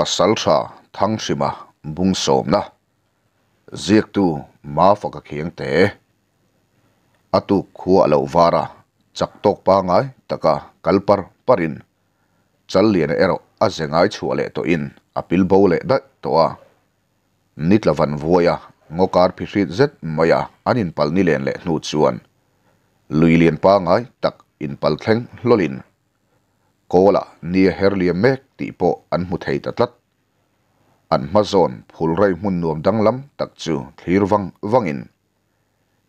pasal tha thang sima bung som na ziak tu ma faka khiang te atu khu alo vara chak tok pa ngai taka kalpar parin chal lian ero azengai chuale to in apil bole da to a nitlavan voya ngokar phithrit zet maya anin palni len le hnu chuan lui lian pa ngai tak in pal thleng lolin Cô kola nia herlia mek ti po an mu thei ta tlat an ma zon phul rei mun nuam danglam tak chu thlir wang wangin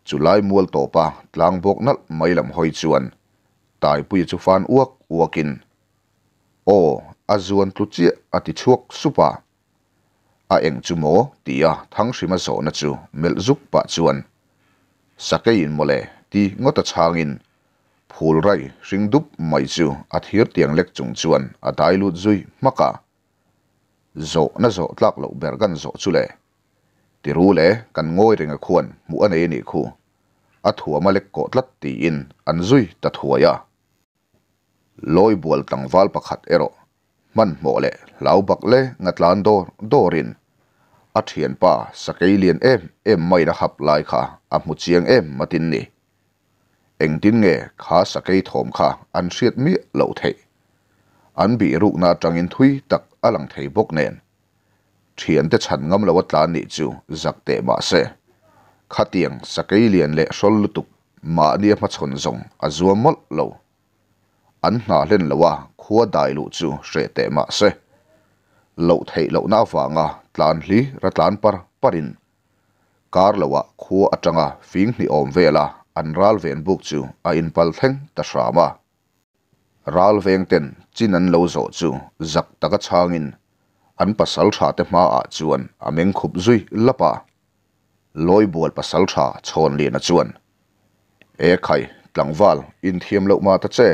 chulai mual topa tlang bok nal mailam hoi chuan tai pui chu fan uak uakin o azuan tluchi ati chuak supa a eng chu mo tia thang shrima zo na chu mel zuk pa chuan sakein mole ti ngota in phul rai ring dup mai chu a thir tiếng lek chung chuan a dai lut duy maka zo na zo tlak lo ber gan zo chu le ti ru le kan ngoi ringa khuan mu an ei ni khu a thua ma lek ko tlat ti in an zui ta thua ya loi bol tang wal pakhat ero man mo le lau bak le ngatlan dor dorin a thian pa sakei lien em em mai ra hap lai kha a mu chiang em matin ni anh tin nghe khá sa cây thòm khá ăn siết mi lẩu thầy anh bị rụng na trăng in thui tặc ở lăng thầy bốc nền thiền tế chẳng ngâm là vật lá nị chu giặc tệ mà xe khá tiếng sa cây liền lệ sol lu mà nia mà chọn rồng a à zua mất lâu anh nà lên là khua đại lụ chú sẽ tệ mà xe lẩu thầy lẩu na vàng à tlan lý ra tlan par parin car lawa khua atanga fing à, ni om vela an ral ven buk chu a in pal thleng ta hrama ral veng ten chin an lo zo chu zak taka changin an pasal tha te hma a chuan a meng khup zui lapa loi bol pasal tha chon lena chuan e khai tlangwal in thiam lo ma ta che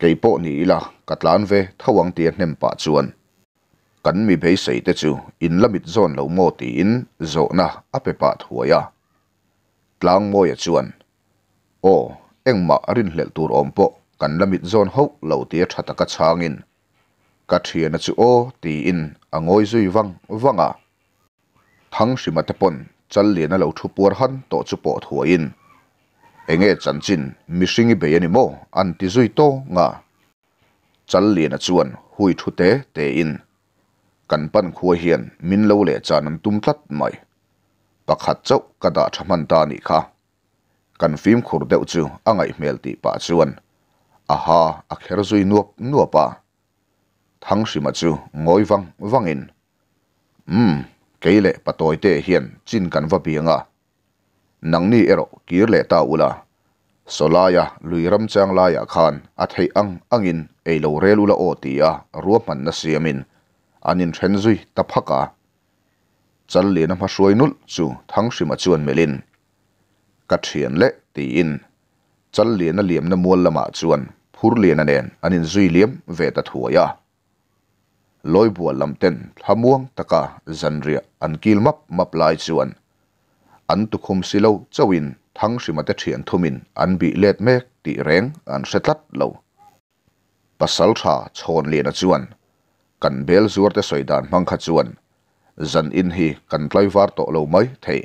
keipo ni ila katlan ve thawang ti hnem pa chuan kan mi bei sei te chu in lamit zon lo mo ti in zo na ape pa thuaya tlang moya chuan o eng ma arin hlel tur om po kan lamit zon ho lo ti a thata ka changin ka thiana chu o ti in angoi zui wang wanga thang shi mat pon chal le na lo thu por han to chu po thu in enge chan chin mi shing i mo an ti zui to nga chal le na chuan hui thu te te in kan pan khu min lo le chanam tum mai pakhat chau kada thaman ta kan phim khur deuh chu angai à hmel ti pa chuan aha à a à kher zui nuap nuapa thang sima chu ngoi wang wangin um keile patoi te hian chin kan va bianga nangni ero kirle ta ula solaya luiram chang laya khan athei ang angin eilo relula otia ruaman na siamin anin thenzui taphaka challi na ma suainul chu thang sima chuan melin cắt ka thian le liền in chal lian a liam na mual lama chuan phur lian anen anin zui liam ve ta thuaya loi bua lam ten hamuang taka zanria an kil map map lai chuan an tu khum silo chawin thang simate thian thumin an bi let mek ti reng an setlat lo pasal tha chhon lian a chuan kan bel zuar te soidan mang khát chuan zan in hi cần tlai var to lâu mới thấy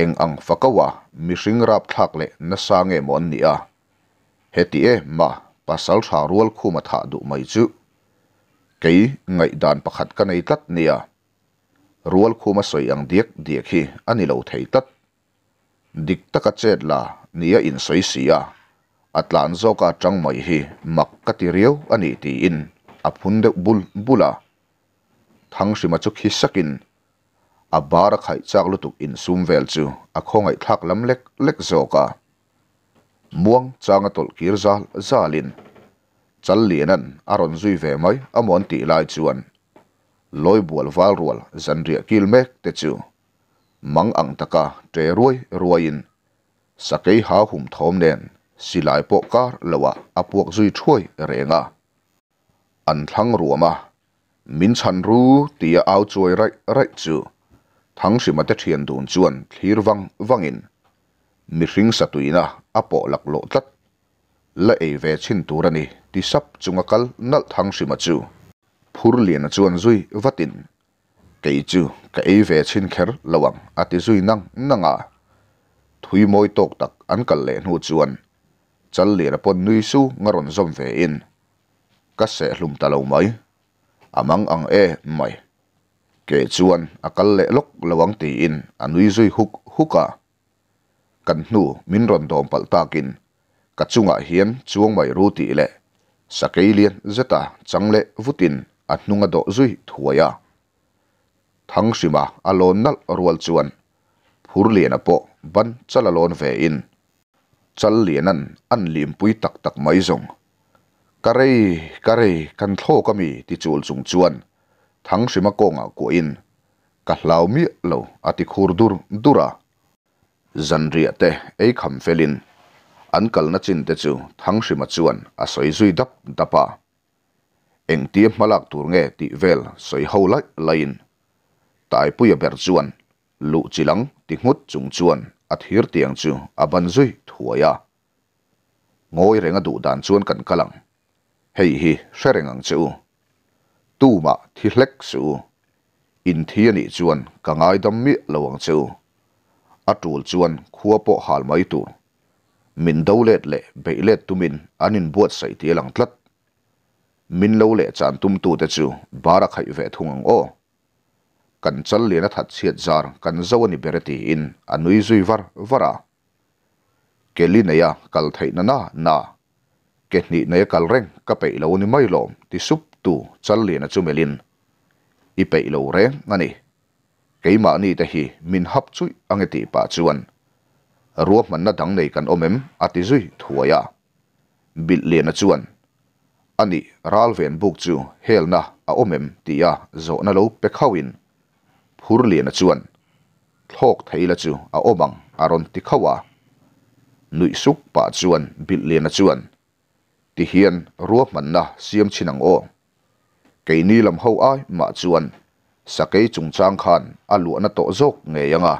eng ang fakawa mihring rap thak le na sa nge mon ni a heti e ma pasal tha rual khuma tha du mai chu kei ngai dan pakhat ka nei tat nia rual khuma soi ang diek diek hi ani lo thei tat dik taka chet la nia in soi sia atlan zo ka tang mai hi mak ka ti riau ani ti in aphun de bul bula thang shima chu khi sakin a bar a khai chak lutuk in sum vel chu a khongai thak lam lek lek zoka muang changa tol kir zal zalin chal lianan aron zui ve mai amon ti lai chuan loi bual wal rual zanria kil mek te chu mang ang taka tre ruai ruain sakei ha hum thom nen silai po kar lawa apuak zui thui renga an thlang ruama min chan ru tia au chuai rai rai chu ทั้งสิมาเทียนดูนจวนทีรวังวังอินมีริงสตุยนะอปอลักโลตัดและเอเวชินตูรนี่ที่สับจุงกัลนัลทั้งสิมาจูพูรเลียนจวนจุยวัดินกจูกเอเวชินเคอร์ละวังอติจุยนังนังอาทุยมอยตกตักอันกันเลนหูจวนจัลเลียปนนุยสูงรอนซอมเวอินกษตรลุมตะลงไหม amang ang e mai kể chuan a kal lệ lok lawang ti in a nui zui huk huka ah. kan nu min ron dom pal takin ka chunga hian chuang mai ru ti le sakelian zeta chẳng changle vutin a hnunga do zui thuaya ah. thang sima alon nal rual chuan phur lian po ban chalalon ve in chal lianan an lim pui tak tak mai zong karei karei kan tho kami ti chul chung chuan thắng sĩ mà công ngạ của in cả lao mi lâu à thì khur dur dura dân rịa tê ấy khẩm phê linh ăn cờ nát chín tê chu thắng sĩ mà chuan à soi duy đắp đapa anh tiêm mà lạc tur nghe tị vel soi hậu lại lain tại bây giờ chuan lụ chỉ lắng thì ngút trùng chuan à thier tiếng chu à ban duy thua ya ngồi renga đủ đàn chuan cần cả lăng hey hi sẽ rengang chu tuma thì hlek chu in thi ani chuan ka ngai dam mi lawang chu atul chuan khua bộ hal mai tu min dolet le beilet tumin anin buat sai ti lang tlat min lo le chan tum tu te chu bara khai ve thung o kan liền le na that chiat jar kan zawani bereti in anh nuôi duy var vara à. keli na ya kal thai thấy na na ke ni na ya kal reng cái pe lâu ni mai lom ti sup tu chal le na chu melin i pe lo re ani keima ni te hi min hap chui ange à ti pa chuan ruwa man na dang nei kan omem ati à zui thuaya bil le na chuan ani à ralven buk chu helna a omem tia zo na lo pe khawin phur le na chuan thlok à chu a omang aron ti khawa nui suk pa chuan bil le na chuan hiên hian ruwa man na chín chinang o cái ni làm hậu ai mà chuan sa cái trùng trang khan a lụa na tổ dốc nghe yang à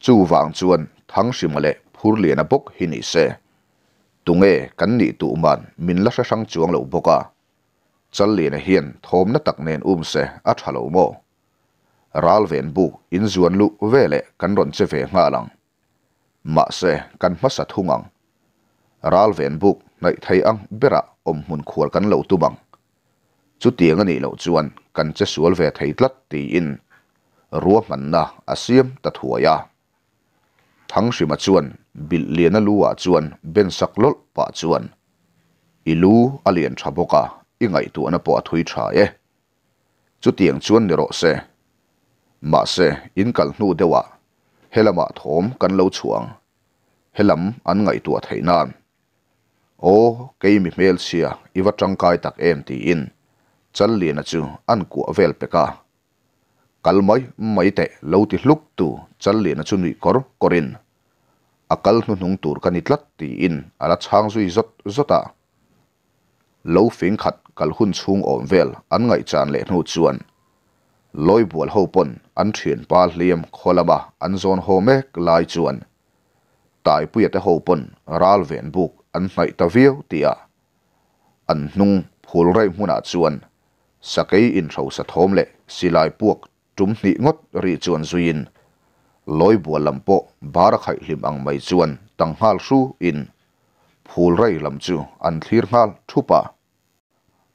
chu vàng chuan thắng sĩ mà lệ phur liền a bốc hin ý xe tung nghe cắn nị tụ màn mình lắc sang chuang lậu bốc à chân liền a hiền thôm na tặc nền um xe a thả lậu mô ral ven bu in zuan lu về lệ cắn rộn xe về ngã lăng mà xe cắn mắt sát hung ngang ral ven bu nãy thấy ăn bera om hun khuar cắn lậu tu bằng chu tiang ani lo chuan cần che xuống về thei tlat ti in mình ruwa man na asiam ta thuaya thang sima chuan bil liana luwa chuan ben sak lol pa chuan ilu alian thaboka ingai tu na po thui tha e chu tiang chuan ni ro se ma se in kal hnu dewa helama thom kan lo chuang helam an ngai tu theinan o keimi mel sia iwa cai tak em ti in จันลียนจูอันกัวเวลเปกากัลไม่ไม่เตะเลวติลุกตูจันลียนจูนิคอร์กอรินอากัลนุนุงตูร์กันิตลัดตีอินอาลัดช่างซุยจดจดตาเลวฟิงขัดกัลหุ่นชุงอ่อนเวล อันไงจานเลนหูจวนลอยบัวหูปนอันเชียนปาเลียมโคลบะอันโซนโฮเมกลายจวนตายปุยเต่หูปนรัลเวนบุกอันไงตาเวียวเตียอันนุงพูลไรมุนาจวน sakei in thâu sa thôm lệ silai buộc trúng nị ngót rì chuan duyin lối bùa lầm bộ bà ra khải hiểm mây chuan tăng hal su in phù rây lầm chu ăn thlir hal thu pa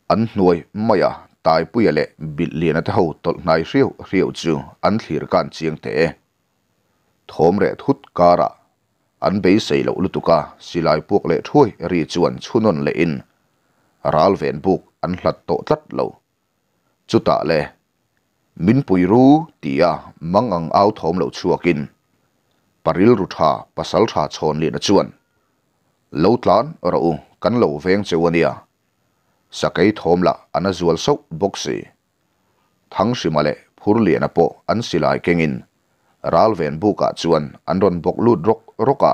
ăn nuôi maya tai puya lệ bị liền ta hậu tol nai riu riu chu ăn thlir can chiang te e. thom rẹ thút cara ăn bấy xây lậu lutuka silai buộc lệ thui rì chuan chunon lệ in ral ven buộc ăn lật tổ tắt lậu จุตะเลมินปุยรู้ตียมังอังเอาถมเหลาชัวกินปริลรุธาปัสสลธาชนเลียนจวนเหลาตลานเราอุกันเหลาเวงเจวเนียสกายถมละอันจวลสกบกซีทั้งสิมาเลพูรเลียนปออันสิลายเก่งินรัลเวนบุกาจวนอันรอนบกลูดรกรกา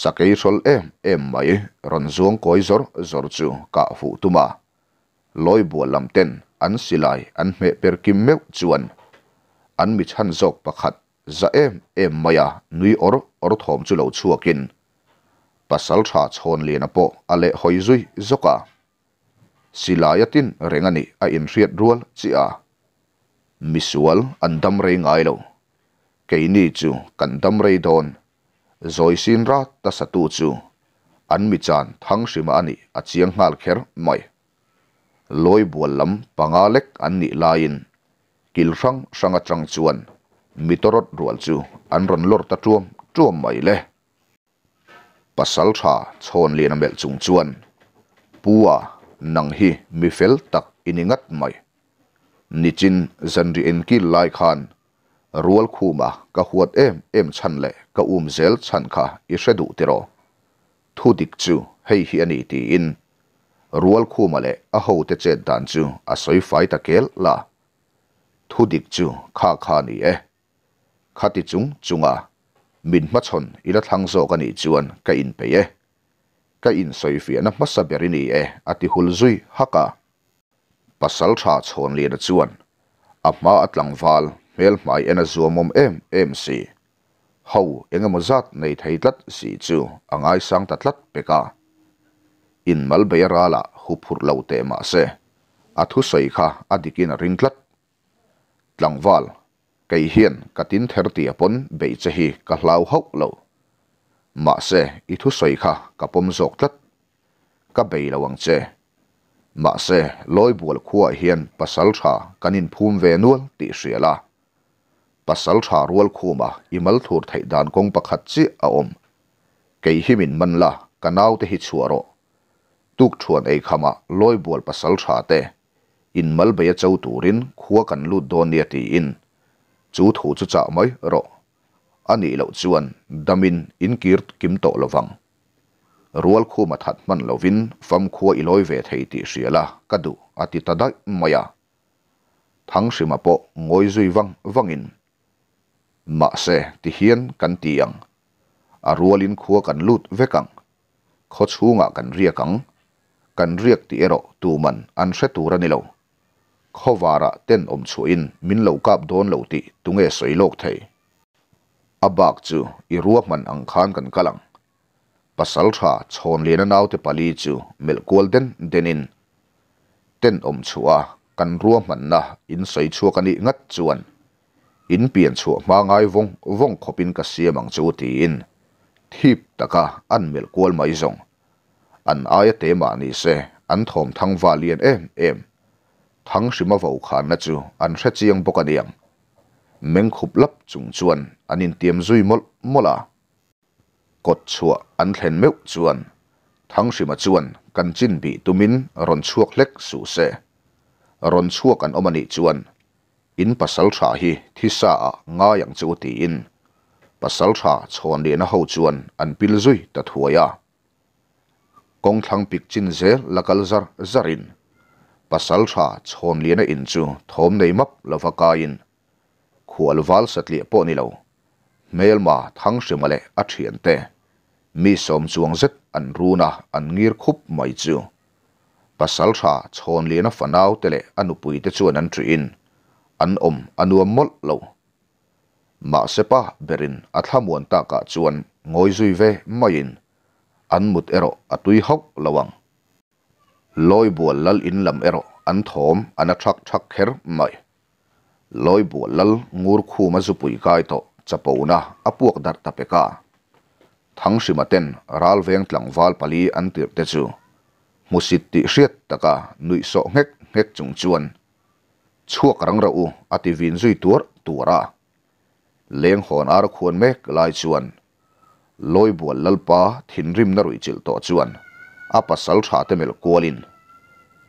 สกายชลเอ็มเอ็มไม่รอนจวงคอยจอร์จอร์จูกะฟูตุมาลอยบัวลำเต็น an silai an me perkim meu chuan an mi chan zok pakhat za em em maya nui or or thom chu lo chuakin pasal tha chhon lena po ale hoi zui zoka silayatin rengani a in riat rual chi a misual andam re ngai lo keini chu kandam re don zoisin ra ta satu chu an mi chan thang sima ani a chiang ngal kher mai ลอยบัวลำปังอาเล็กอันนี้ลายน์กิลสังสังกจังชวนมิตรรถรวลจูอันรันลอดตะจวมจวมไม่เล่ปัสสาวะชาชนเลียนเบลจุงชวนปัวนังฮีมิเฟลตักอินิงัดไม่นิจินจันรีเอ็นกิลไลคานรวลคูมากะหัวเอ็มเอ็มชันเล่กะอุมเซลชันคาอิเสดูติโรทูดิกจูให้ฮีอนีตีอิน rual khu mà lệ a hậu te chết đàn chu a soi phái ta kéo là thu địch chu khá khá ni e khá ti chung chung à min mắt chon ila thang zo ka ni chuan ka in pe e ka in soi fi na ma sa beri ni e ati hul zui haka pasal tha chon le na chuan apma atlang val mel mai ena zuamom em em si hau engemaw zat nei thei tlat si chu angai sang tatlat peka in mal be ra la hu phur lo te ma se a thu sei kha adikin a ring tlat tlangwal kei hian katin therti apon be che hi ka hlau hok lo ma se i thu sei kha ka pom zok tlat ka be che ma se loi bul khuwa hian pasal tha kanin phum ve nual ti hriala pasal tha rual khuma imal thur thai dan kong pakhat chi a om kei himin manla kanau te hi chuaro tuk chuan ei khama loi bol pasal tha te in mal be chau turin khuwa kan lu don ni ti in chu thu chu cha mai ro ani lo chuan damin in kirt kim to lovang rual khu ma that man lovin fam khuwa iloi ve thei ti hriala kadu ati tada maya thang sima po ngoi zui wang wangin ma se ti hian kan tiang a rualin khuwa kan lut vekang kho chunga kan riakang กันเรียกที่เอรตูมันอันเสตูรันิโลขวาระเต้นอมชวินมินเหลากาบโดนเหลาตีตุงเอสวยโลกไทยอับบากจูอีรัวมันอังคานกันกลังปัสลชาชนเลียนนาวเตปาลีจูเมลกวลเดนเดนินเต้นอมชัวกันรัวมันนะอินสวยชัวกันอีงัดจวนอินเปลี่ยนชัวมาง่ายวงวงขบินกเสียมังจูตีอินทิบตะกะอันเมลกวลไม่จงอันอายเตมานี่เซอันทอมทั้งวาเลียนเอ็มเอ็มทั้งสิมาวขานนะจูอันเชจียงปกเดียงเมงขุบลับจุงจวน อันอินเตียมซุยมลมลากดชัวอันเห็นเมวจวนทั้งสิมาจวนกันจินบีตุมินรอนชัวเล็กสูเซรอนชัวกันอมานิจวน อินปัสสลชาฮีที่สาง่าย่างจูตีอินปัสสลชาชวนเดียนเฮาจวนอันปิลซุยตัดหัวยา kong thlang pik chin zel lakal zar zarin pasal tha chhon liana in chu thom nei map lovaka in khual wal satli po ni lo mail ma thang shimale a thian te mi som chuang zet an runa an ngir khup mai chu pasal tha chhon liana fanau tele anupui te chuan an tri in an om anuam mol lo ma sepa berin athlamuan ta ka chuan ngoi zui ve in an mut ero atui hok lawang loi buồn lal in làm ero ăn thom ăn chắc chắc khép mai loi buồn lal ngur khu ma zu pui kai to chapouna apuak dar tapeka thang simaten ral veng lang wal pali ăn tiệp te chu musit ti hriat taka nui so ngek ngek chung chuan chuak rang rau ati vin tuột tuột tura leng hon ar khuan mek lai chuan loi bua lalpa thin rim na rui chil to chuan a pasal tha te mel kolin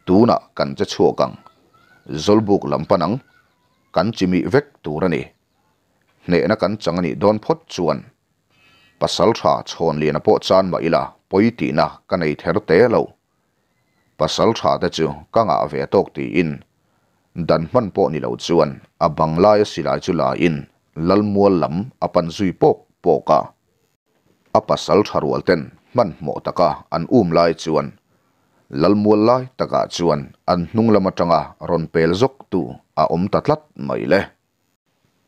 tuna kan che chuakang zolbuk lampanang kan chimi vek turani ne na kan changani don phot chuan pasal tha chhon lian po chan ma ila poiti na kanai ther te lo pasal tha te chu kanga ve tok ti in dan man po ni lo chuan a banglai silai chu la in lalmual lam apan zui pok poka อาปัสสาวะเต็นมันหมดตะกะอันอุ้มไล่ชวนลลมัวไล่ตะกะชวนอันนุ่งละมัจงะรอนเปลซกตูอาอมตัดลัดไม่เละ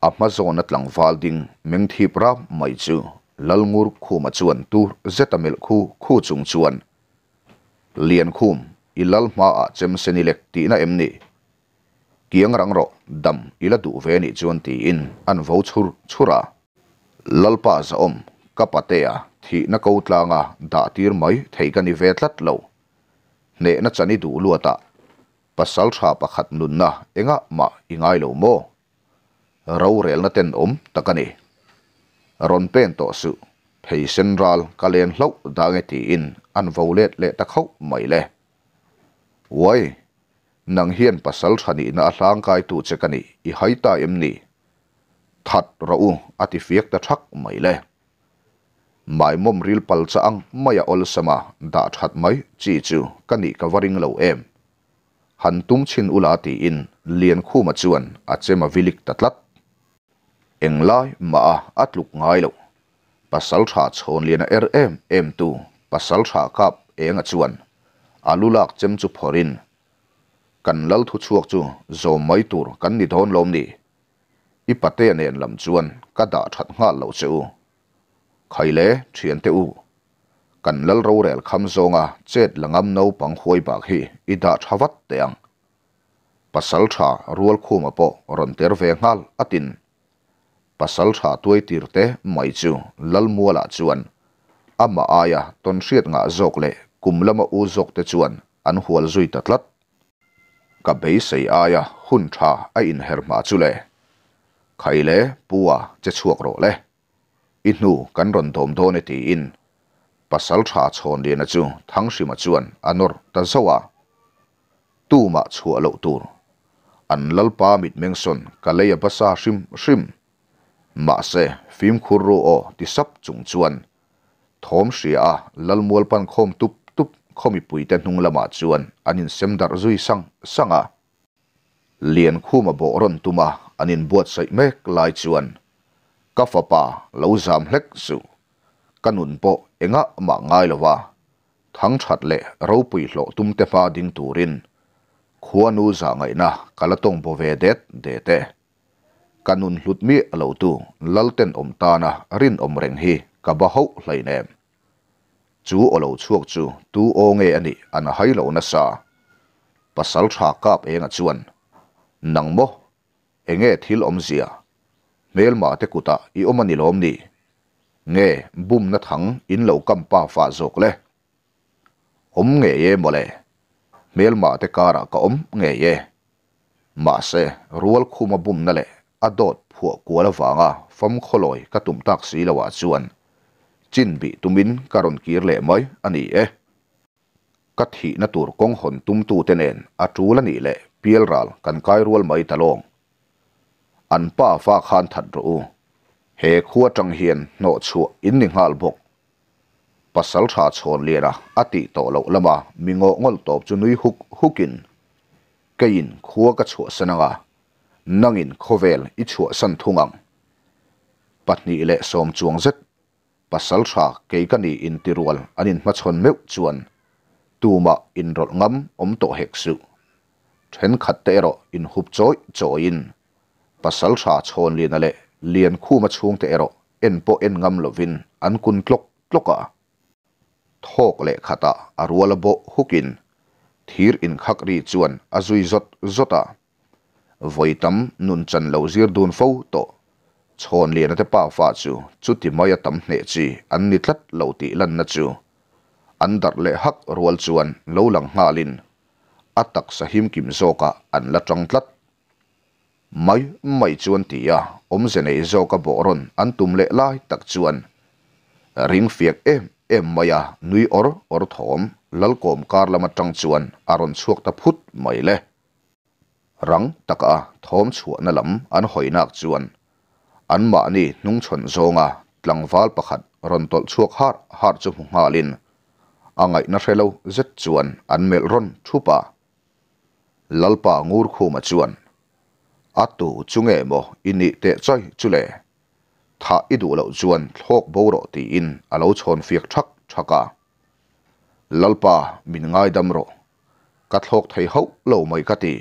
อาม่โซนัดหลังฟาลดิงมิงทีปรับไม่จูลลงูคูมาชวนตูเจตเมลคูคู่จงชวนเลียนคูมอีลลมาอาเจมเซนิเล็กตีนเอ็มนี่กิยงรังโรดัมอีลดูเวนิจวนตีอินอันวอชูชูระลลปาซอมกปเตียที่นักอุตลางะด่าทีร์ไม่ที่กันใีเวทลัดเลวเนนจะนิดูลัวตาปัสสาวะประคตนุนนะเองะมาอิงไงเลวโมเราเรียนเต้นเองมตะกันีรอนเป็นต่อสุ้ผีเซนรัลกาเลียนเลวด่างตีอินอันวูเลตเลตะเขาไม่เลวยนังเฮียนปัสสาวะนี่น่าสังกายตูจะกันีอิไฮตาเอ็มนี่ทัดเราอุอธิฟิกตะชักไม่เล mai mom ril pal cha ang maya ol sama da that mai chi chu kani ka waring lo em han tum chin ula ti in lian khu ma chuan a chema vilik tatlat englai ma a atluk ngai lo pasal tha chhon lian er em em tu pasal tha kap enga chuan alulak chem chu phorin kan lal thu chuak chu zo mai tur kan ni don lom ni i pate nen lam chuan ka da that nga lo chu khai lệ chuyện tê u cần lal râu rèl khăm zonga chết là ngâm nâu bằng hôi bạc hi ít đã tra vắt tiếng pasal tra rual khu mà po ron ter về ngal atin pasal tra tuổi tir te mai chu lal mua la chuan ai aya ton riat ngã zok lệ kum lama u zok te chuan an hual zui cả ka bei ai aya hun tha ai in her ma chu lệ khai le bùa chết chuak ro lệ อิหนูกันรอนทอมโทนตีอินปัสสาวะชอนเดียนจูทั้งสิมาจวนอันนอร์ตันสวะตูมาชัวเลวตูอันลลปามิดเมงสนกะเลยภาษาชิมชิมมาเซฟิมคุรูโอที่สับจุงจวนทอมเสียลลมวลปันคมตุบตุบคมิปุยแต่นุงละมาจวนอันนินเซมดารซุยสังสังอะเลียนคู่มาโบรอนตุมาอันนินบวชใส่เมกลายจวน kafapa lauzam leksu kanunpo enga ma ngai lova thang chat le ropui lo tumte pa ding turin khuwa nu za ngai na kalatong bo ve det de te kanun hlutmi alo tu lalten om ta na rin om reng hi ka ba hau hlai ne chu olo chuak tu o nge ani ana hai lo na sa pasal tha kap enga chuan nangmo enge thil om เมลมาเตกุตาอีอมันนิลอมนี่เงบุมนัทังอินเหลากำป้าฟ้าซกเลยผมเงยเย่มาเลยเมลมาเตการะก็อมเงยเย่มาเสรัวลคุมาบุมนั่นแหละอดดผัวกัวละฟังอ่ะฟัมขลอยกระตุ้มตักสีละวาจวน จินบีตุมินการอนกีรเล่ไหมอันนี้เอ๊ะกัดหีนัตูรกงหนตุมตูเตนเอ็นอาจูลันี่แหละเปียลรัลกันกายรัวลไม่ตะลงอันป้าฟ้าคานถัดรู้เฮขัวจังเฮียนโนชัวอินนิงาลบกปัสสาวะชนเลียนะอติโตโลละมามิงงอลตบจุนุยฮุกฮุกินกยินขัวกชัวสนางานังอินโคเวลอิชัวสันทุงังปัตนีเละสมจวงเจ็ดปัสสาวะเกยกันนีอินติรวลอันอินมาชนเมวจวนตูมาอินรถงำอมโตเฮกสุเทนขัดเตโรอินฮุบจอยจอยอิน pasal tha chon lin ale lian khu ma chung te ero en po en ngam lovin an kun klok kloka thok le khata arwala bo hukin thir in khak ri chuan azui zot zota voitam nun chan lo zir dun fo to chon lian te pa fa chu chu ti maya tam hne chi an ni tlat lo ti lan na chu an dar le hak rual chuan lo lang halin atak sahim kim zoka anh la tang tlat mai mai chuan à om zen ei zo ka boron anh tum lệ lai tak chuan ring việc em em maya à, nui or or thom lalkom kar lama tang chuan aron à chuak ta phut mai le rang taka à, thom chuan anh an nát chuan anh ma ni nung chon zonga tlangwal pakhat ron tol chuak har har chu ngalin angai na hrelo zet chuan an mel ron pa lalpa ngur khuma chuan a tu chung e mo ini te choi chu le tha i du lo chuan thlok bo ro ti in a lo chon fiak thak thaka lalpa min ngai dam ro ka thlok thei ho lo mai ka ti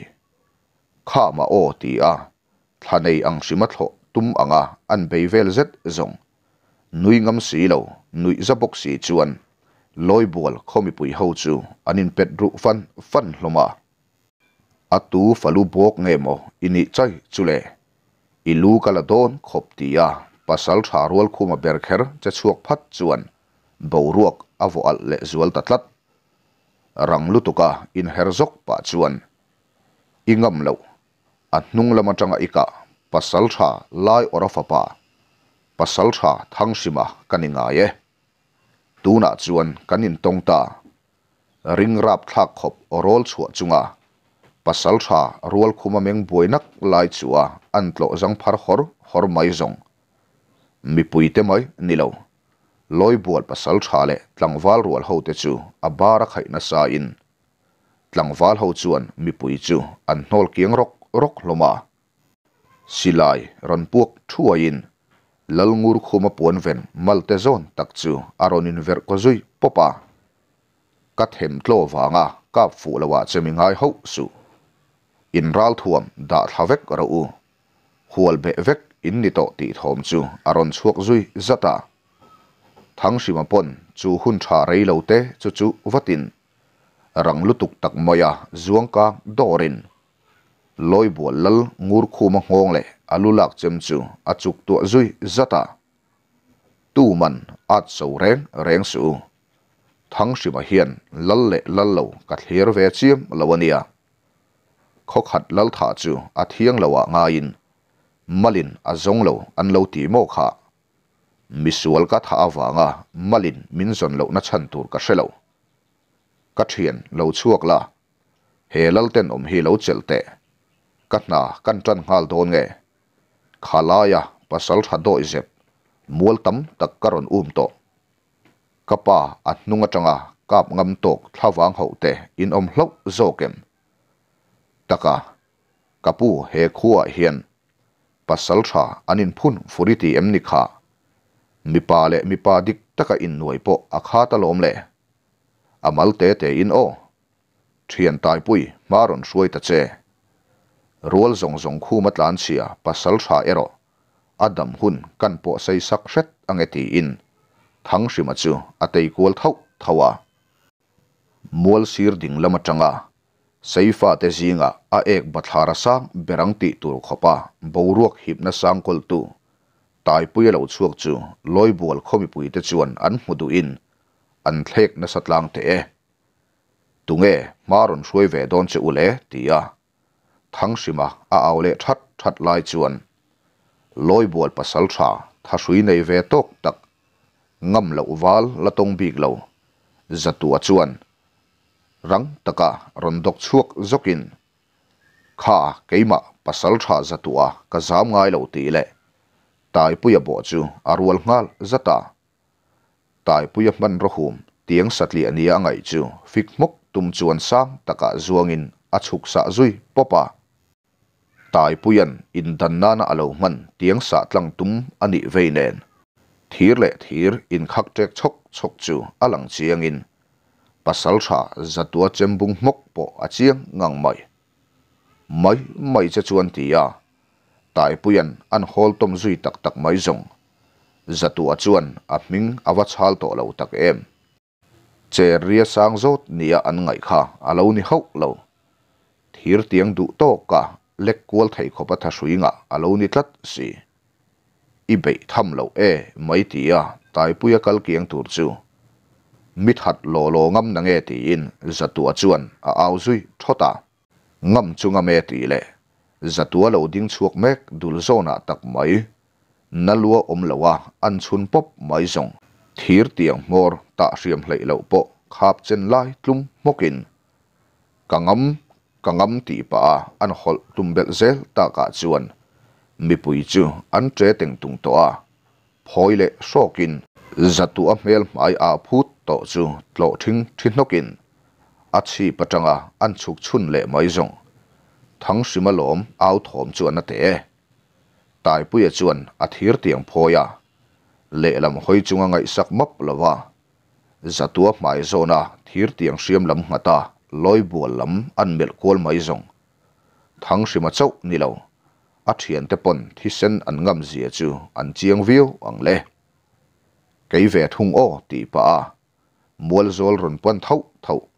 kha ma o ti a thanei ang sima thlo tum anga an bei vel zet zong nui ngam si lo nui zabok si chuan loi bol khomi pui ho chu anin pet ru fan fan hloma อาตูฟลูบกเงมอินิใจจุเล่อิลูกาลโดนขบตียาปัสสาวะชารวลคูมาเบรกเฮร์จะช่วยพัดชวนบูรุกอวอัลเลจวลตัดลัดรังลุตุกาอินเฮอร์ซกพัดชวน อิงกมเลวอันนุ่งลมจังไอกาปัสสาวะชาไลออร์ฟปาปัสสาวะชาทังสิมาคันิงางเอตูนัดจวนคันินตงตา ริงรับทักขบอรอลชัวจุงอา pasal tha rual khuma meng boinak lai chua an tlo jang phar khor khor mai jong mi puite mai nilo loi bol pasal tha le tlangwal rual ho te chu abara khaina sa in tlangwal ho chuan mi pui chu an hnol kiang rok rok loma silai ron puak thua in lalngur khuma puan ven malte zon tak chu aronin ver ko zui popa ka them tlo wanga ka fu lawa chemi ngai ho su in ral thuam da thlavek ra u hual be vek in ni to ti thom chu aron chuak zui zata thang sima pon chu hun tha rei lo te chu chu vatin rang lutuk tak moya zuang ka dorin loi bol lal ngur khu ma hong le alulak chem chu achuk to zui zata tu man at so reng reng su thang sima hian lal le lal lo ka thlir ve chim lawania khóc khăn lal thả chu à thiêng lâu à in malin à zong lâu an lâu tì mô khá misual ka tha awanga malin minzon lo na chan tur ka shelo ka thian lo chuak la helal ten om hi lo chelte katna kan tran hal don nge khalaya pasal tha do izep mual tam tak karon um to kapa à, tanga kap ngam tok thlawang hậu te in om hlok zokem taka kapu he khuwa hian pasal tha anin phun furiti emni kha mipa le mipa dik taka in noi po akha ta lom le amal te te in pui maron suai ta che rol zong zong ero adam hun kan po sei angeti in thang shima chu atei kol thawa mol sir ding seifa te zinga a ek bathara sang berang ti tur khopa boruak hipna sang kol tu tai pui lo chuak chu loi bol khomi pui te chuan an mudu in an thlek na satlang te e tunge maron shui ve don che ule tia thang sima a aule that that lai chuan loi bol pasal tha tha sui nei ve tok tak ngam lo wal la tong bik lo zatua chuan rang taka rondok chuak zokin kha keima pasal tha zatua ka zam ngai lo ti le tai puya bo chu arwal ngal zata tai puya man rohum tiang satli ania ngai chu fikmok tum chuan sang taka zuangin achuk sa zui popa tai puyan in dan nana alo man tiang sa tlang tum ani veinen thir le thir in khak tek chok chok chu alang chiangin pasal tha zatua chembung mok po achiang ngang mai mai mai cha chuan ti ya tai puyan an hol tom zui tak tak mai zong zatua chuan a ming awa chhal to lo tak em che ria sang zot nia an ngai kha alo ni hau lo thir tiang du to ka lek kual thai khopa tha suinga alo ni tlat si ibe tham lo e mai ti ya tai puya kal kiang tur chu มิถัดโลโลงำนังเอตีอินจัตัวจวนอาวุยทอตางำจุงเมตีเล่จัตัวเราดิ้งชวกเมกดุลโซนาตักไหมนั่นลัวอมละวะอันชุนปบไม่สงทีร์เตียงมอร์ตาเสียมไหลเลาปะขับเจนไล่ลุ่มมกินกังมกังมตีป่าอันหลลุ่มเบลเซลตากาจวนมีปุยจูอันเจติงตุงตัวพอยเล่โซกิน giật zatu a mel mai a phut to chu tlo thing thinokin a chi patanga an chuk chun lệ mai zong thang sima lom au thom chuan ate tai puya chuan a thir tiang phoya le lam hoi chunga ngai sak map lawa zatua mai zona thir xiêm siam lam ngata lôi bol lam an mel kol mai zong thang sima chau nilo a thian te pon thi sen an ngâm zia chu an chiang viu ang lệ cái vẻ thung ô tỷ bà, mual zol run pon thâu thâu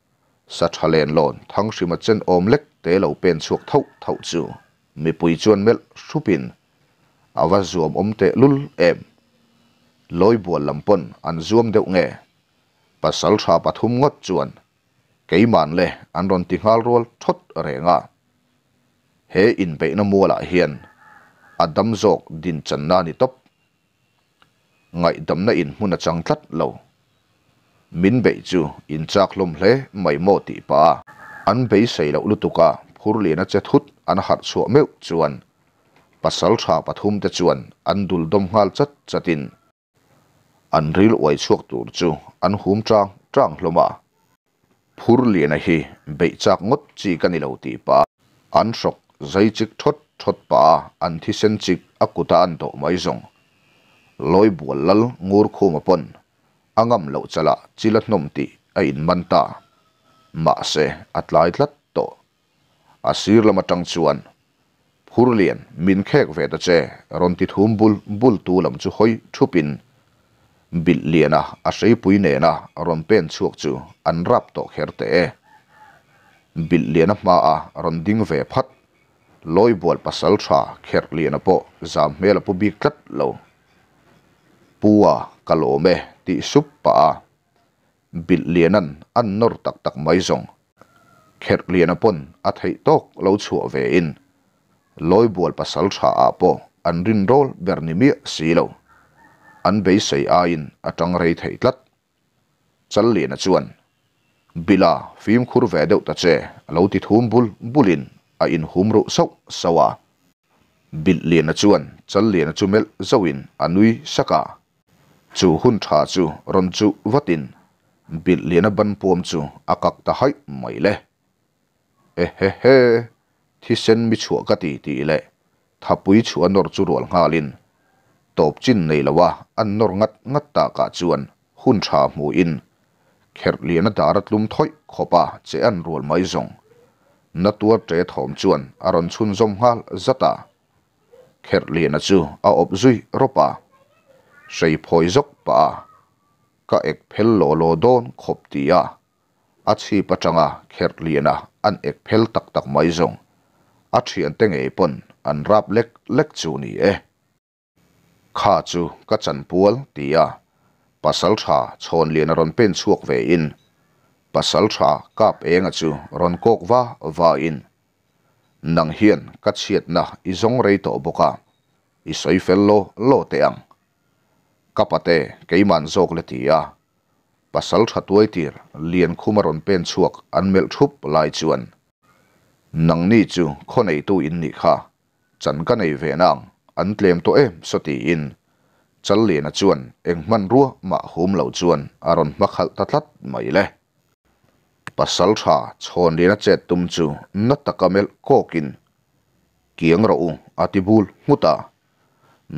sát tha len lon thang si ma chen om lek te lo pen suak thâu thâu chu mi pui chuan mel supin awa zoom om te lul em loi bua lampon an nghe, deuh nge pasal tha pathum ngót chuan cái man le an ron ti ngal thốt thot renga he in pe na mua la hiền adam zok din chân na ni top งไงดำนั่นมุนจังทัดเลวมินไปจูอินจากลมเล่ไม่โมติปะอันไปใส่ลูกลูกกะผู้เลี้ยนจะทุดอันหัดสวมเมวจวนปัสสาวะปฐุมจะจวนอันดูลดมหัลจัดจัดินอันริลไว้ชกตัวจูอันหุ่มจางจางลมะผู้เลี้ยนให้ไปจากงดจีกันเลวตีปะอันสกใจจิกทดทดปะอันที่เซนจิกอกุตาอันโตไม่จง loi bual lal ngur khum apon angam lo chala chilat nom ti a à in man ta ma se lai tlat to asir à lama tang chuan hurlien min khek ve ta che ron ti thum bul bul tu lam chu hoi thupin bil liena a à, sei pui ne na ron pen chuak chu an rap to kher te e bil liena ma a ron ding ve phat loi bol pasal cha kher liena po zam mela pu bi tlat lo pua kalome ti suppa pa bit an nor tak tak mai zong kher lian apon a tok lo chhu ve in loi bol pasal tha apo an rin rol bernimi silo an be sei a in atang rei thei tlat chal lian a chuan bila phim khur ve deuh ta che lo ti thum bul bulin a in humru sok sawa bil lian a chuan chal lian a chumel zoin anui saka chu hun tha chu ron chu vatin bil liana ban pom chu akak ta hai mai le e eh, he eh, eh, he thi sen mi chu ka ti ti le thapui chu anor chu rol ngalin top chin nei lawa anor ngat ngat ta ka chuan hun tha mu in kher liana darat lum thoi khopa che an rol mai zong na tua tre thom chuan aron chun zom hal zata kher liana chu a op zui ropa ใส่พอยจกป่าก็เอกเพลโลโลโดนขบตีอาอาชีพจังอาเขตเลียนะอันเอกเพลตักตักไม่จงอาชีอันเต็งเอปนอันรับเล็กเล็กจูนี่เอข้าจูก็จันปวลตีอาปัสสาชาชนเลียนรอนเป็นชวกเวอินปัสสาวากับเองจูรอนกกว่าว่าอินนังเฮียนกัเชียดนะอิจงไรัตบุกาอิสอยเฟลโลโลเตียงกับเตะกี่มันโจกเลยทีอะัสษาชาติวัยทีร์เลียนคุมารอนเป็นชวกอันเมลทุบลายจวน นังนี่จูคนไอตู้อินนี่ค่ะ จันกันไอเวนังอันเตรียมตัวเอ็มสตีอินจันเลียนจวนเอ็งมันรัวมาหุมเหล่าจวนอารอนมาขัดตัดไม่เลยภาษาชาติชนเลียนเจ็ดตุ้มจูนัตตะกเมลโคกินเกียงรูอาทิบูลมุตา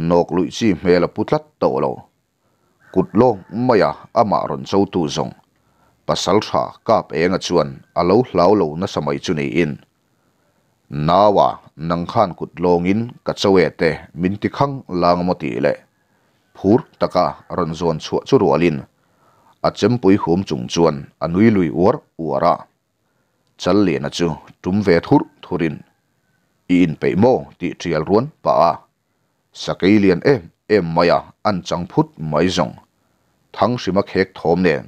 นกลุยจีเมลปุตลัดโตโลกุดโลงไม่อะอามารนเจ้าตูจงภาษาชากับเองจวนอาลูหลาวลูนสมัยจุนีอินนาวะนังขันกุดโลงอินกัจเวเตมินติขังลางมติเลพูดตะการนจวนชัวจุรวลินอาจมปุยหุมจุงจวนอนุยลุยอวรอวระจัลเลนจูจุมเวทุรทุรินอินไปโมติเทียลรวนป่าสกิเลียนเอ็ม em mày à anh chẳng phút mấy rộng thắng sĩ mắc hết thôm nền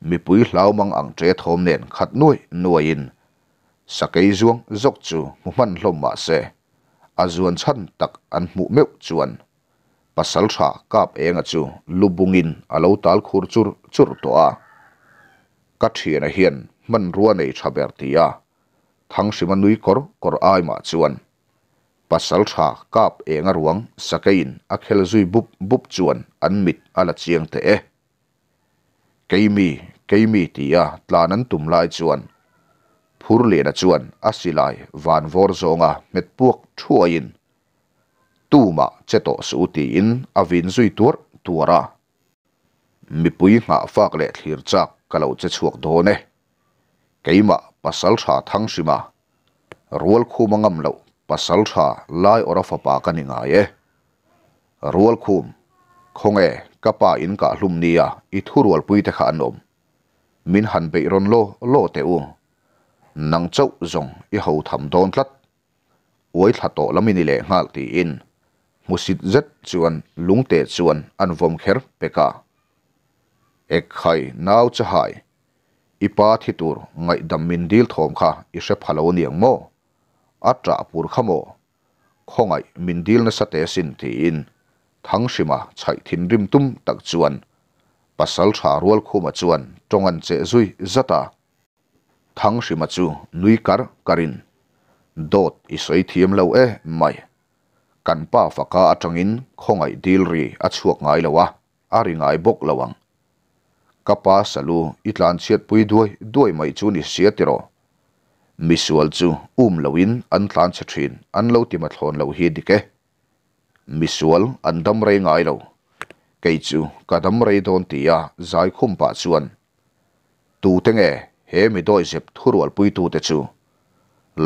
mi bùi lao mang ăn trẻ thôm nền khát nuôi nuôi in sa cây ruộng dốc à chu mu man lom mà xe a zuan chan tak an mu meu chuan pasal tha kap enga chu lubungin alo tal khur chur chur to a ka thian a hian man ruwa nei thaber tia thang simanui kor kor ai ma chuan pasal tha kap engarwang sakain akhel zui bup bup chuan anmit ala chiang te e keimi keimi tia tlanan tum lai chuan phur le na chuan asilai van vor zonga met puak thuain tuma cheto su ti in avin zui tur tuara mi nga fak le thir chak kalau che chuak do ne keima pasal tha pasal tha lai ora fa pa ka ni nga ye rual khum khonge kapa in ka hlum ni ya i thu rual pui ta kha anom min han be ron lo lo te u nang chau zong i ho tham don tlat oi tha to le ngal ti in musit zet chuan lung te an vom kher pe ek khai nau cha hai ipa thi tur ngai dam min dil thom kha i se mo atra pur khamo khongai mindil na sate sin ti in thangshima chai thin rim tum tak chuan pasal tha rual khuma chuan tongan che zui zata thangshima chu nui kar karin dot isoi thiam lo e mai kan pa faka atangin khongai dilri achuak ngai lawa ari ngai bok lawang kapa salu itlan chiat pui duai duai mai chu ni siatiro misual chu um lawin an tlan cha thin an lo ti ma thon lo hi dike misual an dam re ngai lo kei chu ka dam re don ti ya zai khum pa chuan tu te nge he mi doi sep thurwal pui tu te chu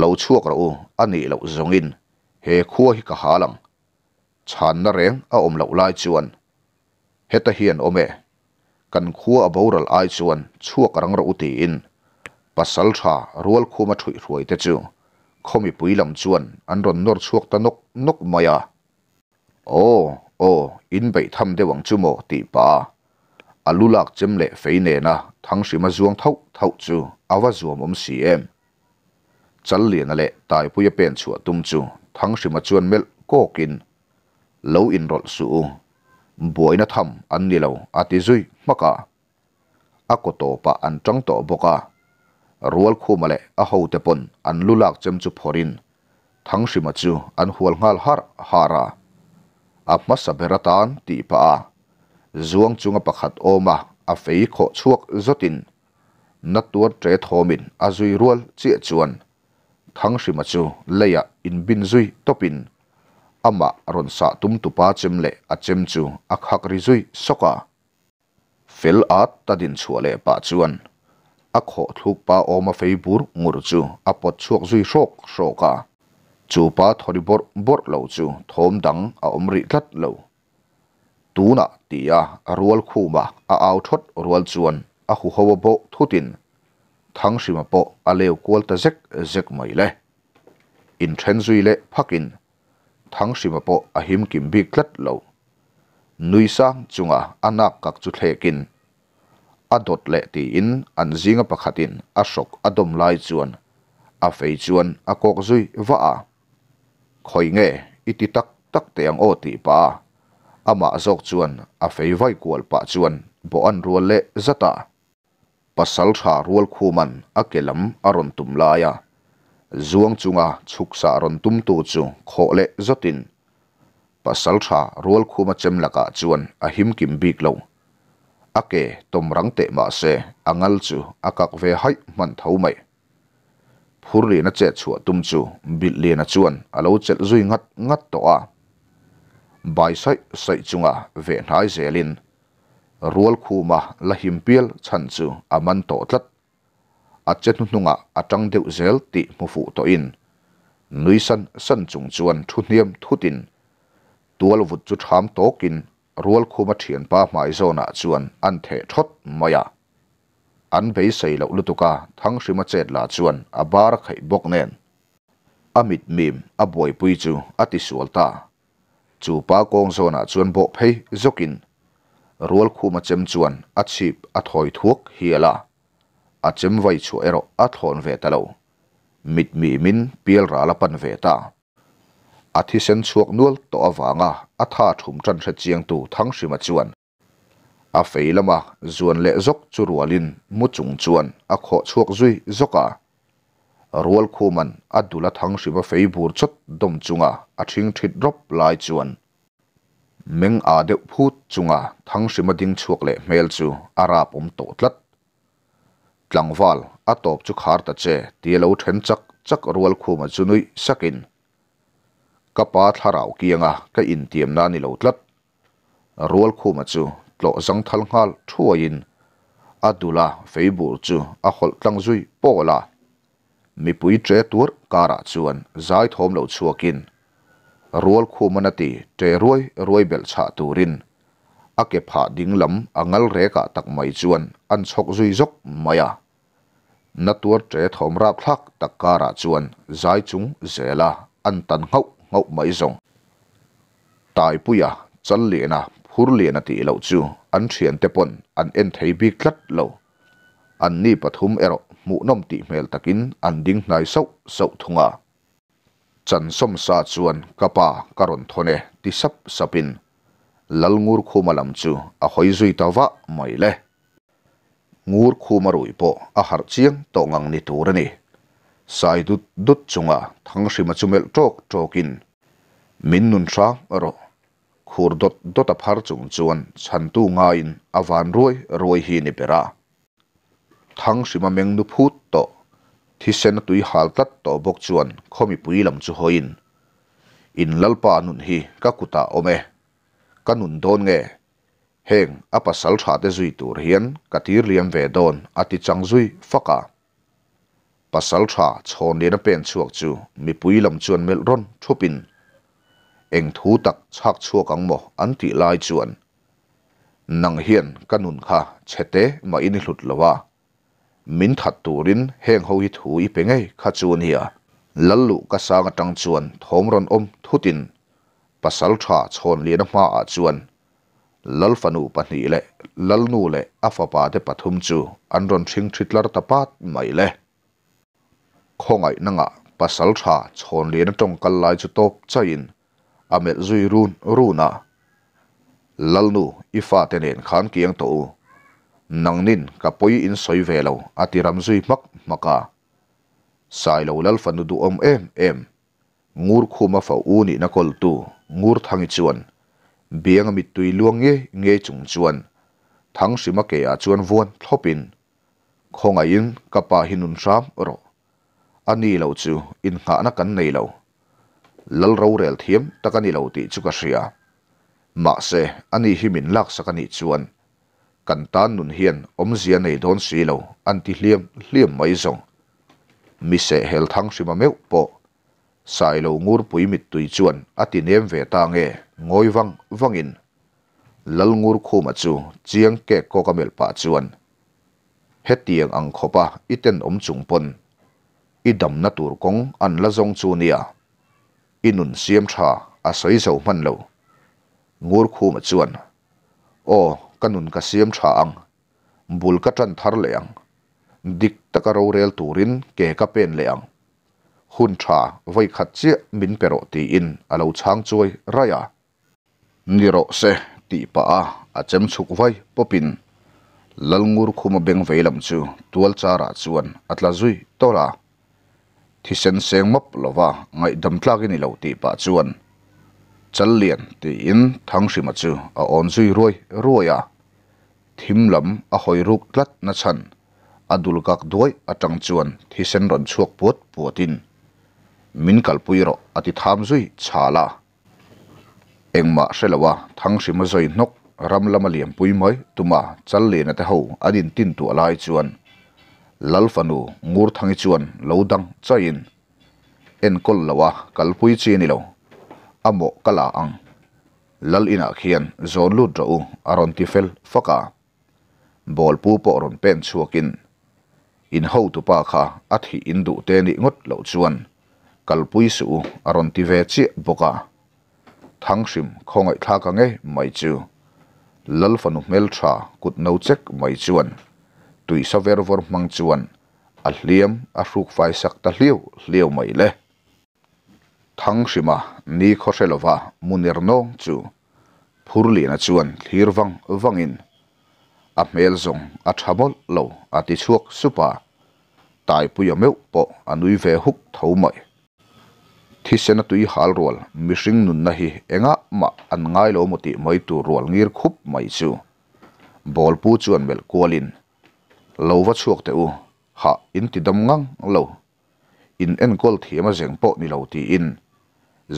lo chuak ro ani lo zongin he khuwa hi ka halang chan na reng a om lo lai chuan heta ome kan khuwa boral ai chuan chuak rang ro ti in pasal tha rual khuma thui ruai te chu khomi pui lam chuan an ron nor chuak ta nok nok maya o o in bei tham de wang chu mo ti pa alulak chem le feine na thang sima zuang thau thau chu awa zuam om si em chal li na le tai puya pen chu tum chu thang sima chuan mel kokin lo in rol su buổi nó thầm ăn đi lâu à tí duy mắc à à cô tổ bà ăn trắng tổ bọc à rual khum ale a ho te pon an lulak chem chu phorin thang sima chu an hual ngal har hara apma saberatan ti pa a zuang chunga pakhat oma a fei kho chuak zotin na tuan tre thomin a zui rual chi chuan thang sima chu leya in bin zui topin ama ron sa tum tu pa chem lệ, a chem chu a khak ri zui soka ta din tadin lệ pa chuan akho thukpa oma feibur ngurchu apot chuak zui shok shoka chupa thori bor bor lo chu thom dang a omri tlat lo tuna tia rual khuma a au thot rual chuan a hu hoa bo thutin thang sima po a leo kwal ta zek zek mai le in then zui le phakin thang sima po a him kim bi tlat lo nui sang chunga anak kak chu thlekin a dawt leh tiin an zinga pakhatin a hrok a dawm lai chuan a fei chuan a kawk zui va'a khoi nge i ti tak tak te ang o ti pa ama zok chuan a fei vai kual pa chuan bo an rual le zata pasal tha rual khuman a kelam a ron tum laia zuang chunga chuk sa ron tum tu chu kho le zotin pasal tha rual khuma chem laka chuan a him kim bik lo ake tom rang te ma se angal chu akak ve hai man thau mai phurri na che chu tum chu bil le na chuan alo chel zui ngat ngat to a bai sai sai chunga ve hnai zelin rual khu ma la him piel chan chu aman to tlat a che nu nunga atang deu zel ti mu fu to in nui san san chung chuan thu niam thu tin tual vut chu tham tokin รัวคูมาเทียนป้าหมายโซนาจวนอันเททดมายาอันเปยใส่ลูกลตุกาทั้งสิมาเจ็ดลาจวนอับาร์ไขบกเนนอามิดมีมอับวยปุยจูอติสวลตาจูป้ากงโซนาจวนบกเพยจกินรัวคูมาเจมจวนอาชีพอัดหอยทุกเฮียละอาเจมไวชัวเอรออัหอนเวตาโลมิดมีมินเปียลราลปันเวตาอาทิตย์เ้นชวกนวลต่อว่างอาท่าชุมจันทร์เชียงตูทั้งสิมาจวนอาเฟยละมาจวนเล็กจุรวลินมุจงจวนอาขอชวกจุยจการวลคูมันอาดูละทั้งสิมาเฟย์บูร์ชดดมจุงอาทิ้งทิดรบลายจวนเมงอาเดพูดจงอาทั้งสิมาดิ้งชวกเล่เมลจูอาราปมโตลัดหลังวอลอาตบจุขาร์ตเจตีเลวเทนจักจักรวลคูมันจุนุยสักิน ka pa tharau kianga ka in tiam na ni lo tlap rual khuma chu tlo zang thal ngal thuain adula feibur chu a hol tlang zui pola mi pui tre tur kara chuan zai thom lo chuakin rual khumana ti tre ruai ruai bel cha turin ake pha ding lam angal re ka tak mai chuan an chok zui zok maya à. na tur tre thom rap thlak tak kara chuan zai chung zela an tan ngau ngọc mấy rộng. Tại bây giờ à, chân liền à, hur liền à tì lâu chú, anh chuyện tế bọn, anh em thấy bị lắt lâu. anh ni bà thùm ero, mũ nông tì mèl takin, ăn đinh nai sâu, sâu thùng à. Chân xông xa chuan, cà bà, cà rộn thô nè, e, tì sắp sắp in. Lal ngur khu mà làm chú, à khói dùi tà vã, mày lê. Ngur khu mà rủi bộ, à hạt chiêng, tổ ngang nít tù ra nì sai dut dut chunga thangshri ma chumel tok tokin min nun sang ro khur dot dot a phar chung chuan chan tu nga in awan roi roi hi ni pera thangshri ma meng nu phut to thi sen tui hal tat to bok chuan khomi pui lam chu hoin in lalpa nun hi ka kuta ome kanun don nge heng apa sal tha te zui tur hian katir liam ve don ati chang zui faka ปัสสาวะชนเดนเป็นชั่วจูมีปุ๋ยลำชวนเมลร่อนชทุปิน เองทูตักชักชั่วงกังโมอันติลายชวน นังเฮียนกันุนค่ะเชตเตมาอินหลุดละวะมินทัดตูรินแห่งเฮาหิตหูอีเป็นไงข้าชวนเฮียลัลลุกษัตริย์ตังชวนทอมรอนอมทุตินปัสสาวะชนเลียนมาชวนลัลฟันูปันนี่เละลัลนูเละอาฟาปาเดปัทุ่มจูอันรอนชิงทริตลาร์ตปัดไม่เละ khongai nanga pasal tha chon le na tong kal lai chu top chain amel zui run runa lalnu ifa tenen khan kiang to nangnin kapoi in soi velo atiram zui mak maka sai lo lal fanu du om em em ngur khuma fa uni na kol tu ngur thangi chuan biang mi tui luang nge nge chung chuan thang sima ke a chuan vuan thopin khongai in kapa hinun ram ro ani lo chu in kha na kan nei lo lal ro rel thiam takani lo ti chu ka hria ma se ani himin lak sakani chuan kan tan nun hian om zia nei don si lo an ti hliam hliam mai zong mi se hel thang sima meu po sai lo ngur pui mit tui chuan ati nem ve ta nge ngoi wang wangin lal ngur khuma chu chiang ke ko kamel pa chuan hetiang ang khopa iten om chung pon i dam na tur kong an la zong chu nia inun siam tha a soi zo man lo ngur khu ma chuan o kanun ka siam tha ang bul ka tan thar le ang dik taka ro rel turin ke ka pen le ang hun tha vai khat chi min pero ti in alo chang chuai raya niro se ti pa a achem chuk vai popin lalngur khuma beng veilam chu tual chara chuan atla zui tora thì sen seng mập ngay đâm dam cái này lâu ti bà chuan chân liền ti in thang shi ma chu a on à thím lâm thim à hồi a lát ruk tlat na chan adul kak duai trăng chuan thì sen ron chuak pot potin min pui ro ati à tham zui chala engma shelawa thang shi ma zoi nok ram lama liam pui mai tuma chal le na te ho adin tin tu alai chuan lalfanu ngur thangi chuan lodang chain en kol lawa kalpui chi ni lo amo kala ang lal ina khian zon lut ro aron ti fel faka bol pu po ron pen chuakin in ho tu pa kha athi in du te ni ngot lo chuan kalpui su aron ti ve chi boka thang shim khongai thla ka nge mai chu lal fanu mel tha kut no chek mai chuan tui sa ver vor mang chuan a hliam a hruk fai sak ta hliu hliu mai le thang shima ni khoselova munir nong chu phurli na chuan thirwang wangin a mel zong a thamol lo a ti chuak supa tai puya meu po anui ve huk thomai thi sena tui hal rol mishing nun na hi enga ma an ngai lo moti mai tu rol ngir khup mai chu bol pu chuan mel kolin lo va chuak te u ha in ti dam ngang lo in en kol thi ma zeng po ni lo ti in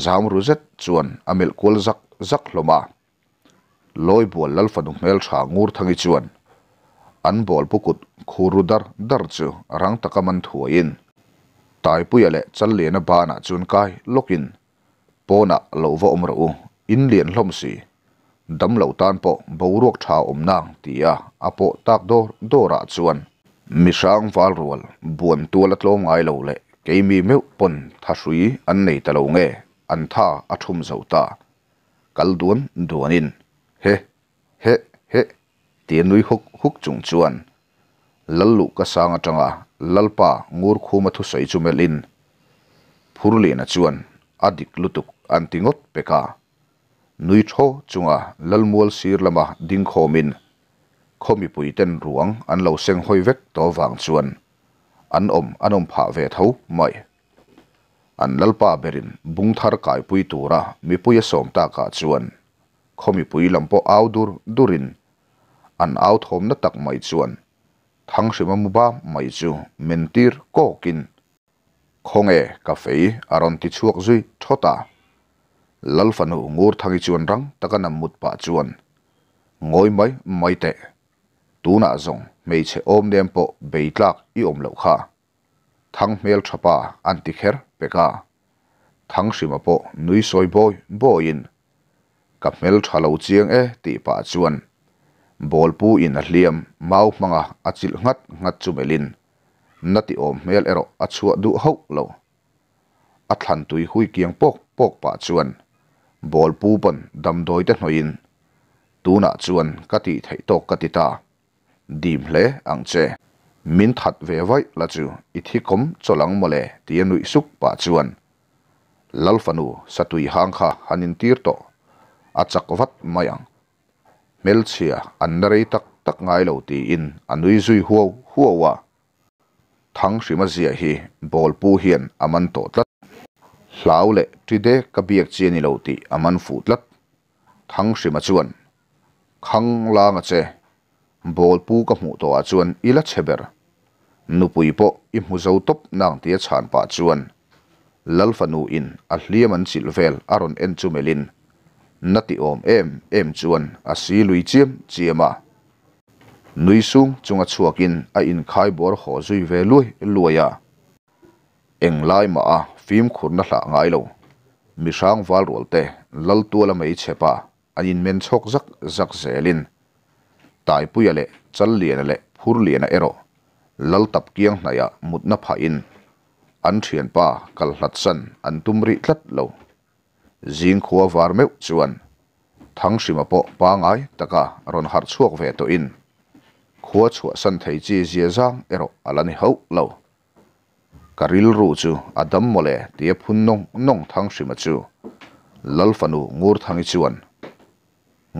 zam ru zet chuan amel kol zak zak loma loi bol lal fa dum mel tha ngur thangi chuan an bol pukut khuru dar dar chu rang taka man thuin tai pu chal le na ba kai lokin pona lo omra u in lien lom dam lo tan pawh boruak ṭha awm nang ti a a pawh tak dawr dawrah chuan mi hrang val rual buan tual a tlawngai lo le keimi meuh pawn tha hrui an nei ta lo nge an tha a ṭhum zo ta kal duan duanin he he he ti nui huk huk chung chuan lallu ka sang atanga lalpa ngur khuma thu sei chu melin phurulina chuan adik lutuk antingot peka Nui cho chunga lal muol sir lama ding kho min. Kho mi pui ten ruang an lau seng hoi vek to vang chuan. An om, an om pa ve thau mai. An lal pa berin bung thar kai pui tura mi pui asong ta ka chuan. Kho pui lampo ao durin. An ao thom na tak mai chuan. Thang shima muba mai chung, mentir, kookin. Kho nge, aron ti chua kzui, chota. lalfanu ngur thangi chuan rang takana mutpa chuan ngoi mai mai te na zong mei che om nem po beitlak i om lo kha thang mel thapa anti kher peka thang sima po nui soi boy boy in, ka mel thalo chiang e ti pa chuan bol pu in a hliam mau manga achil ngat ngat chu melin na ti om mel ero achua du ho lo athan tui hui kiang pok pok pa chuan ball pu pan dam doi te hnoin tuna chuan ti thei tok kati ta dim hle ang che min that ve vai la chu ithi kom cholang mole ti nui suk pa chuan lalfanu satui hang kha hanin tir to achak vat mayang melchia annarei tak tak ngai lo ti in anui zui huo huwa thang shima zia hi bol pu hian aman to hlau le tride kabiak chiani lo ti aman futlat thang hrima chuan khang langa che bol pu ka hmu to a chuan ila cheber nupui po i hmu zo top nang tia chan pa chuan lalfanu in a à hliam an silvel aron à en chu melin na ti om em em chuan a à si lui chiam chiama nui sung chunga chuakin a in khai bor ho zui ve lui luaya eng lai ma a phim fim khurna là ngai lo mi sang wal rol te lal tu la mai chepa anin men chok zak zak zelin tai puya le chal lian le phur lian ero lal tap kiang hnaya à, mutna pha in an thian pa kal hlat san an tumri tlat lo jing khuwa war meu chuan thang sima po pa ngai taka ron har chuak ve to in khuwa chua sân thấy chi zia zang ero alani à ho lâu karil ru chu adam mole tia phun nong nong thang sima chu lal fanu ngur thangi chuan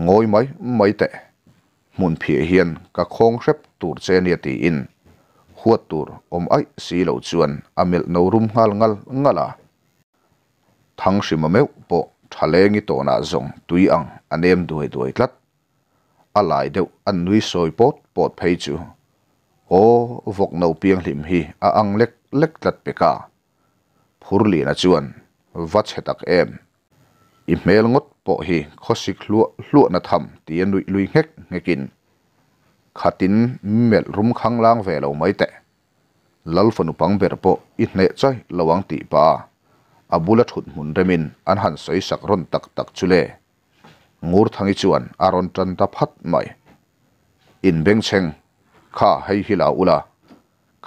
ngoi mai mai te mun phie hian ka khong rep tur che ni ti in huat tur om ai si lo chuan amel no rum ngal ngal ngala thang sima meu po thalengi to na zong tui ang anem duai duai tlat alai deuh an nui soi pot pot phei chu o vok no piang hlim hi a ang lek เล็กลัดเปกาพูรีนจวนวัดเชตักเอมอิเมลงดปอฮีขสิกลัวลัวนัทำตีนุยลุยเฮกเงกินขัดินเมลรุมขังล่างเวลาไม่แต่ลัลฟนุปังเบรปออิเนใจระวังตีปาอบุลทุนมุนเรมินอันหันสอยสักรนตักตักจุเลงูรทังอิจวนอารอนจันตพัดไม่อินเบงเชงข้าให้ฮิลาอุลา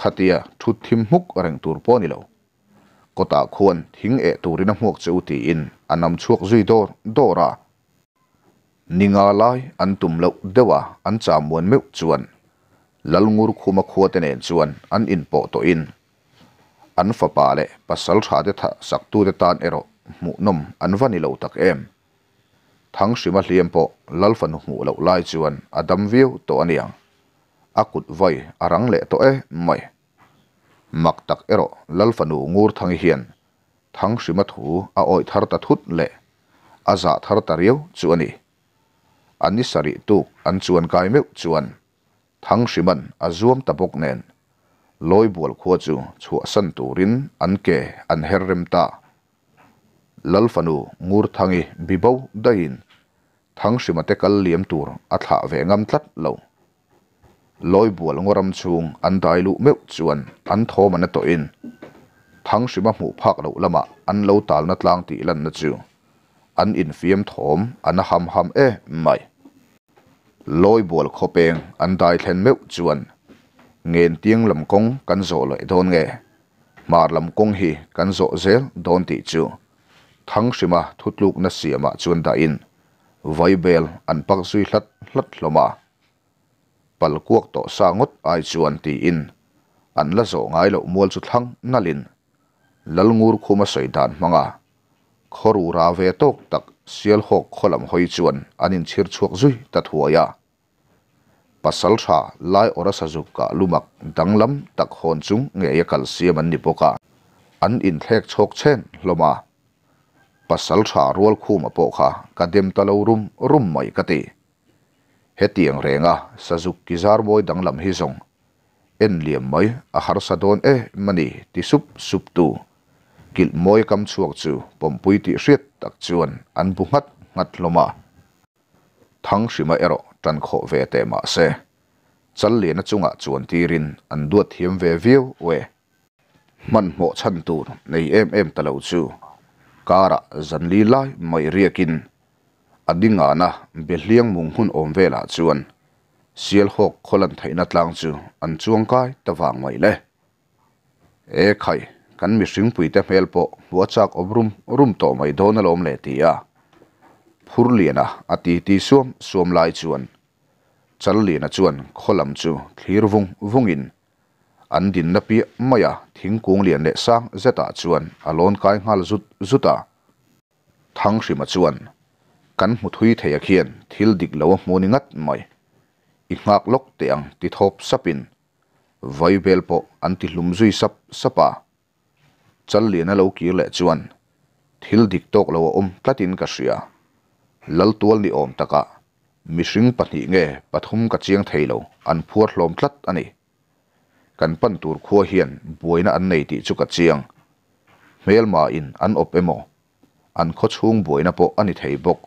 ขัดียาชุดทิมหุกเร่งตัวป้อนนี่เล้วก็ตาควรทิ้งเอตัวรินหัวเจ้าตีอินอันนำช่วงจุดดอร์ดอร่านิงอาไลอันตุ่มเลวเดว่อันจามวนเมื่อจวนลลงูรคูมาขวตเนินจวนอันอินโปโตอิน อันฟ้าป่าเล่ปัสสาวะชาเดทะสักตูวเดตานเอโรมุนมอันวันนี่เล่ตักเอ็มทั้งสิมาเลียมโปลลฟันหูเลวไลจวนอดัมวิวตัวนยัง akut voi arang le to e mai mak tak ero lalfanu ngur thang hian thang sima thu a oi thar ta thut le a za thar ta riau chu ani ani sari tu an chuan kai meu chuan thang siman a zuam ta bok nen loi bol kho chu chu san turin an ke an herrem ta lalfanu ngur thangi bibau dain thang simate kal liam tur a tha ve ngam tlat lo loi bua lang ram chung an dai lu meu chuan an tho man to in thang shima mu phak lo lama an lo tal na tlang ti lan na chu an in fiam thom an ham ham e mai loi bol khopeng an dai thlen meu chuan ngen tiang lam kong kan zo lo don nge mar lam kong hi kan zo zel don ti chu thang shima thutluk na siama chuan da in vaibel an pak zui hlat hlat hloma palkuak to sangot ai chuan tiin an la zo ngai lo mual chu thlang nalin lalngur khuma soidan manga khoru ra ve tok tak sial hok kholam hoi chuan anin chhir chuak zui ta thuaya pasal tha lai ora sajuk ka lumak danglam tak hon chung nge ya kal siam an ni poka an in thlek chhok chen loma pasal tha rol khuma po kha kadem talo rum rum mai kati Hết hetiang renga sazuk kizar boy danglam hi zong liền liam mai a har sadon e eh, mani ti sup sup tu kil moi kam chuak chu pompui ti hriat đặc chuan anh bu ngat ngat loma thang shima ero tan kho ve te ma se chal le na chunga chuan tirin anh duat hiam ve view we man mo chân tu, nei em em talo chu kara zanli lai mai riakin ading ana beliang munghun omve la chuan siel hok kholan thaina tlang chu an chuang kai tawang mai le e khai kan mi sring pui te mel po wachak obrum rum to mai donal om le ti ya phur liena ati ti suom suom lai chuan chal liena chuan kholam chu thlir vung vungin an na pi maya thingkung lian le sang zeta chuan alon kai ngal zut zuta thang shima chuan kan muthui theya khian thil dik lo moningat mai i ngak lok te ang ti thop sapin vaibel po anti lumzui sap sapa chal le na lo kir le chuan thil dik tok lo om tlatin ka sria lal tual ni om taka mishing pathi nge pathum ka chiang an phuar hlom ani kan pan tur khuo hian an nei ti chu ka chiang an opemo an kho chhung po ani thei bok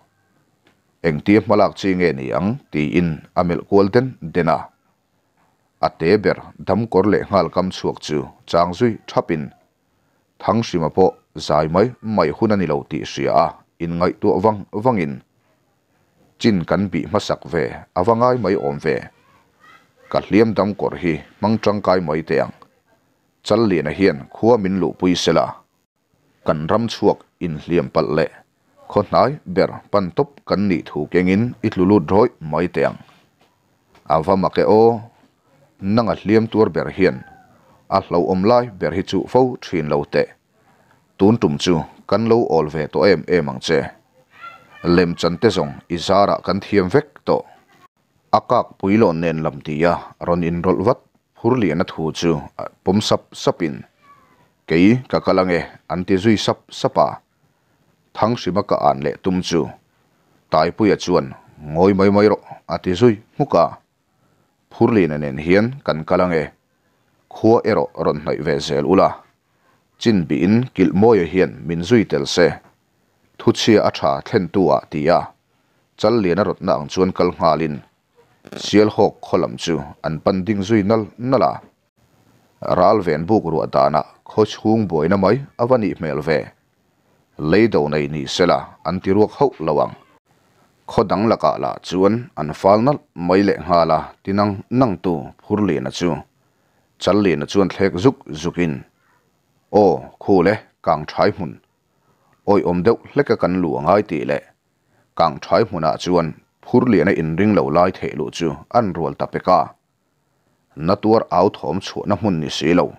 eng ti malak chi nge ni ang ti in amel golden dena ate ber dam kor le ngal kam chuak chu chang zui thapin thang sima po zai mai mai hun ani lo ti sia in ngai tu wang wangin chin kan bi masak ve awangai mai om ve ka hliam dam kor hi mang trang kai mai te ang chal li na hian khuwa min lu pui sela kan ram chuak in hliam pal le khotnai ber pan top kan ni thu kengin itlulu droi mai teng avama à, vâng, ke o nanga hliam à tur ber hian a à, hlo om lai ber hi chu fo thin lo te tun tum chu kan lo to em em ang che lem chan te zong izara kan thiam vek to akak puilon nen lam tia ron in rol wat hurli na thu chu pom sap sapin kei kakalange anti zui sap sapa thắng sĩ mắc cả an lệ tung chu tai puya chuan ngồi mai mai ro ati zui muka phurli na nen hian kan kalang e khua ero ron nai ve zel ula chin bi in kil moy hian min zui tel se thu chi a tha thlen tua tiya, chân liền a rot na ang chuan kal ngalin sial hok kholam chu an pan ding zui nal nala ral ven buk ru atana boy boina mai avani mel ve Leidau nei nii se la, an tiruak hauk la wang. Kodang laka la ziwan an faal nal mai le nga la tinang nang tu pur le na ziwan. Chal le na ziwan thayak zhuk zhuk in. Oo, khu le, kaang thai hun. Ooi omdeuk leka kan luwa ngay di le. Kaang thai hun na ziwan pur na in ring lai thee lo ziwa an ruwal dapika. Na tuwar thom chuk na hun ni si lau.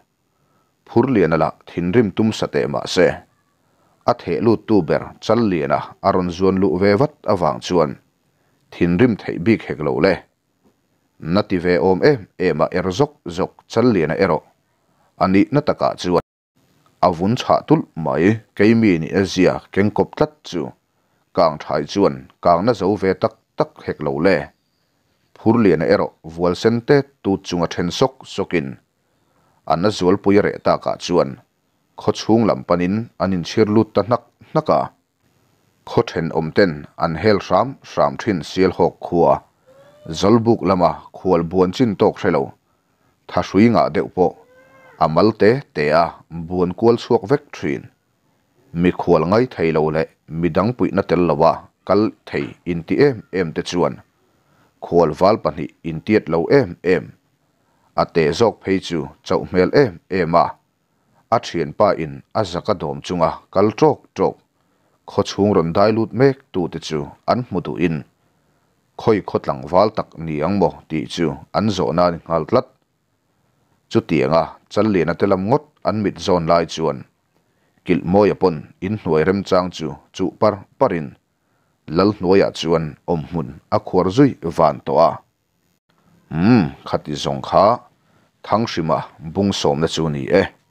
na lak tinrim tum satay maa se. a the lu tu ber chal liana aron zuan lu ve wat awang chuan thin rim thei bik hek lo le na ti ve om em ema er zok zok chal liana ero ani na taka chuan avun chha tul mai keimi ni azia e kengkop tlat chu kang thai chuan kang na zo ve tak tak hek lo le phur liana ero vual sen te tu chunga then sok sokin anna zual pui re ta ka chuan khaw chhung lam panin anh in thir lut ta hnak hnaka khaw then om ten an hel ram ram thin sial hawk khuwa à lama khual buan chin xe threlo tha hruinga deuh pawh amal te te a buan kual suak vek thin mi khual ngai thei lo le mi dang pui na tel lawa kal thei in ti em em te chuan khual wal pani in tiet lo em em ate zok phei chu chau mel em em à āt hien pā in āsaka dhōm chū ngā kal chōk chōk koc hūng rōndāi lūt mek tū te chū ān mū tu in koi koc lang vāl tak ni āng mo ti chū ān zō nāni ngā luk lat chū chal lē na te lam ngōt mit zō nāi chū kil mo yapon in nuay ram chāng chū chū par par lal nuay ā chū om hūn ā kuwar zui vānto ā hmm, mū khati zōng khā thāng shī na chū ni eh